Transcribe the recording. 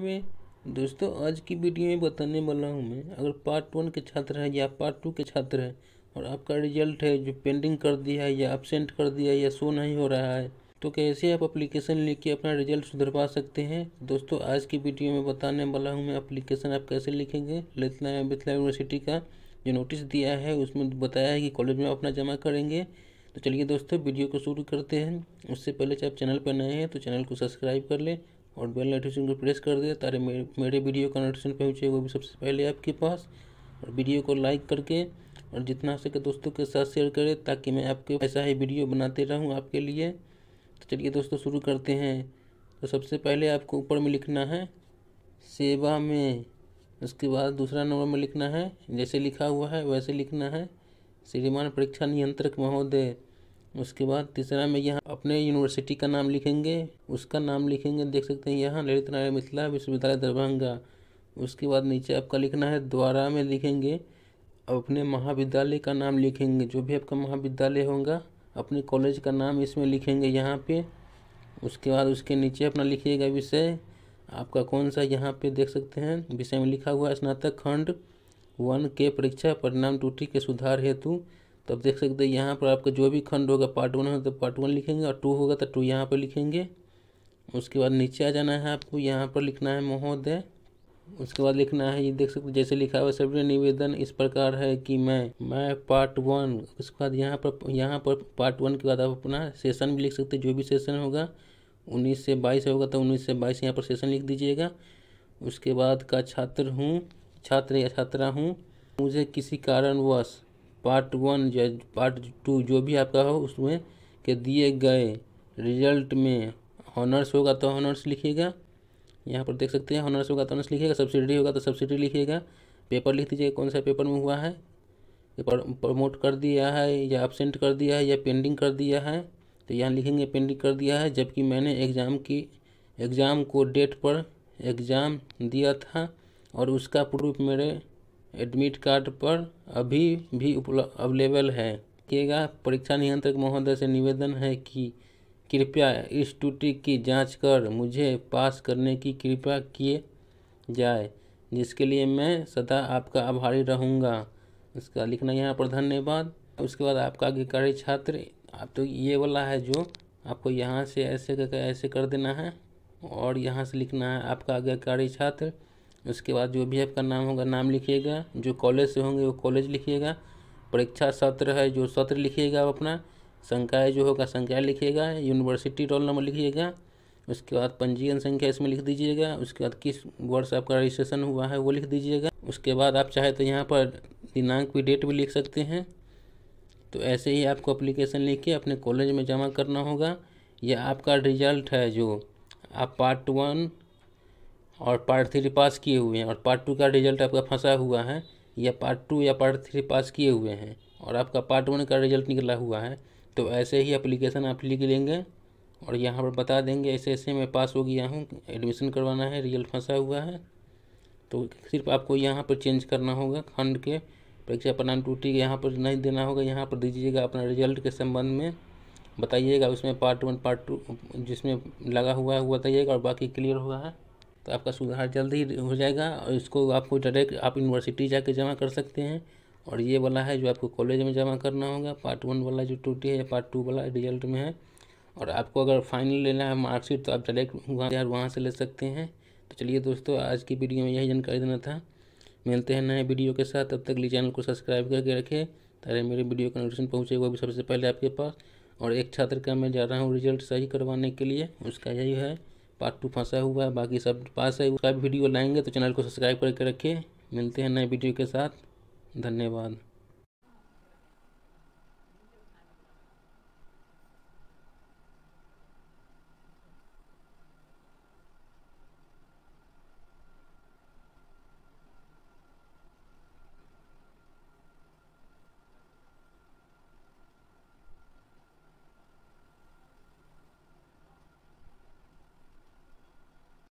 में दोस्तों आज की वीडियो में बताने वाला हूँ मैं अगर पार्ट वन के छात्र हैं या पार्ट टू के छात्र हैं और आपका रिजल्ट है जो पेंडिंग कर दिया है या एबसेंट कर दिया है या शो नहीं हो रहा है तो कैसे आप अप्लीकेशन लिख के अपना रिजल्ट सुधरवा सकते हैं दोस्तों आज की वीडियो में बताने वाला हूँ मैं अप्लीकेशन आप कैसे लिखेंगे ललितना मिथिला यूनिवर्सिटी का जो नोटिस दिया है उसमें बताया है कि कॉलेज में अपना जमा करेंगे तो चलिए दोस्तों वीडियो को शुरू करते हैं उससे पहले चाहे आप चैनल पर नए हैं तो चैनल को सब्सक्राइब कर लें और बेल नोटिफिकेशन को प्रेस कर दिया तारे मेरे वीडियो का नोटिफिकेशन पहुँचे वो भी सबसे पहले आपके पास और वीडियो को लाइक करके और जितना हो सके दोस्तों के साथ शेयर करें ताकि मैं आपके ऐसा ही वीडियो बनाते रहूँ आपके लिए तो चलिए दोस्तों शुरू करते हैं तो सबसे पहले आपको ऊपर में लिखना है सेवा में उसके बाद दूसरा नंबर में लिखना है जैसे लिखा हुआ है वैसे लिखना है श्रीमान परीक्षा नियंत्रक महोदय उसके बाद तीसरा में यहाँ अपने यूनिवर्सिटी का नाम लिखेंगे उसका नाम लिखेंगे देख सकते हैं यहाँ ललित नारायण मिथिला विश्वविद्यालय दरभंगा उसके बाद नीचे आपका लिखना है द्वारा में लिखेंगे अपने महाविद्यालय का नाम लिखेंगे जो भी आपका महाविद्यालय होगा अपने कॉलेज का नाम इसमें लिखेंगे यहाँ पे उसके बाद उसके नीचे अपना लिखिएगा विषय आपका कौन सा यहाँ पे देख सकते हैं विषय में लिखा हुआ स्नातक खंड वन के परीक्षा परिणाम टूटी के सुधार हेतु तो आप देख सकते हैं यहाँ पर आपका जो भी खंड होगा पार्ट तो वन होगा तो पार्ट वन लिखेंगे और टू होगा तो टू यहाँ पर लिखेंगे उसके बाद नीचे आ जाना है आपको यहाँ पर लिखना है महोदय उसके बाद लिखना है ये देख सकते जैसे लिखा हुआ सभी निवेदन इस प्रकार है कि मैं मैं पार्ट वन उसके बाद यहाँ पर यहाँ पर पार्ट वन के बाद आप अपना सेशन भी लिख सकते जो भी सेशन होगा उन्नीस से बाईस होगा तो उन्नीस से बाईस यहाँ पर सेशन लिख दीजिएगा उसके बाद का छात्र हूँ छात्र या छात्रा हूँ मुझे किसी कारणवश पार्ट वन या पार्ट टू जो भी आपका हो उसमें के दिए गए रिजल्ट में हॉनर्स होगा तो हॉनर्स लिखिएगा यहाँ पर देख सकते हैं हॉनर्स होगा तो हॉनर्स लिखिएगा सब्सिडी होगा तो सब्सिडी लिखिएगा पेपर लिख दीजिएगा कौन सा पेपर में हुआ है प्रमोट कर दिया है या एबसेंट कर दिया है या पेंडिंग कर दिया है तो यहाँ लिखेंगे पेंडिंग कर दिया है जबकि मैंने एग्ज़ाम की एग्ज़ाम को डेट पर एग्ज़ाम दिया था और उसका प्रूफ मेरे एडमिट कार्ड पर अभी भी उपलब्ध अवेलेबल है किएगा परीक्षा नियंत्रक महोदय से निवेदन है कि कृपया इस त्रुटि की जांच कर मुझे पास करने की कृपया किए जाए जिसके लिए मैं सदा आपका आभारी रहूँगा इसका लिखना यहाँ पर धन्यवाद उसके बाद आपका अधिकारी छात्र आप तो ये वाला है जो आपको यहाँ से ऐसे करके ऐसे कर देना है और यहाँ से लिखना है आपका आज्ञाकारी छात्र उसके बाद जो भी आपका नाम होगा नाम लिखिएगा जो कॉलेज से होंगे वो कॉलेज लिखिएगा परीक्षा सत्र है जो सत्र लिखिएगा आप अपना संकाय जो होगा संकाय लिखिएगा यूनिवर्सिटी रोल नंबर लिखिएगा उसके बाद पंजीयन संख्या इसमें लिख दीजिएगा उसके बाद किस वर्ष आपका रजिस्ट्रेशन हुआ है वो लिख दीजिएगा उसके बाद आप चाहे तो यहाँ पर दिनांक भी डेट भी लिख सकते हैं तो ऐसे ही आपको अप्लीकेशन लिख के अपने कॉलेज में जमा करना होगा या आपका रिजल्ट है जो आप पार्ट वन और पार्ट थ्री पास किए हुए हैं और पार्ट टू का रिजल्ट आपका फंसा हुआ है या पार्ट टू या पार्ट थ्री पास किए हुए हैं और आपका पार्ट वन का रिजल्ट निकला हुआ है तो ऐसे ही अप्लीकेशन आप लिख लेंगे और यहाँ पर बता देंगे ऐसे ऐसे मैं पास हो गया हूँ एडमिशन करवाना है रिजल्ट फंसा हुआ है तो सिर्फ आपको यहाँ पर चेंज करना होगा खंड के परीक्षा परिणाम टूटी यहाँ पर नहीं देना होगा यहाँ पर दीजिएगा अपना रिजल्ट के संबंध में बताइएगा उसमें पार्ट वन पार्ट टू जिसमें लगा हुआ है वो बताइएगा और बाकी क्लियर हुआ है तो आपका सुधार जल्द ही हो जाएगा और इसको आपको डायरेक्ट आप यूनिवर्सिटी जाके जमा कर सकते हैं और ये वाला है जो आपको कॉलेज में जमा करना होगा पार्ट वन वाला जो टूटी है या पार्ट टू वाला रिजल्ट में है और आपको अगर फाइनल लेना है मार्कशीट तो आप डायरेक्ट वहाँ यार वहाँ से ले सकते हैं तो चलिए दोस्तों आज की वीडियो में यही जानकारी देना था मिलते हैं नए वीडियो के साथ तब तक लिए चैनल को सब्सक्राइब करके रखें ताकि मेरे वीडियो का नोटिफिकेशन पहुँचे वो भी सबसे पहले आपके पास और एक छात्र का मैं जा रहा हूँ रिजल्ट सही करवाने के लिए उसका यही है पार्ट टू फंसा हुआ है बाकी सब पास है उसका भी वीडियो लाएंगे तो चैनल को सब्सक्राइब करके रखिए मिलते हैं नए वीडियो के साथ धन्यवाद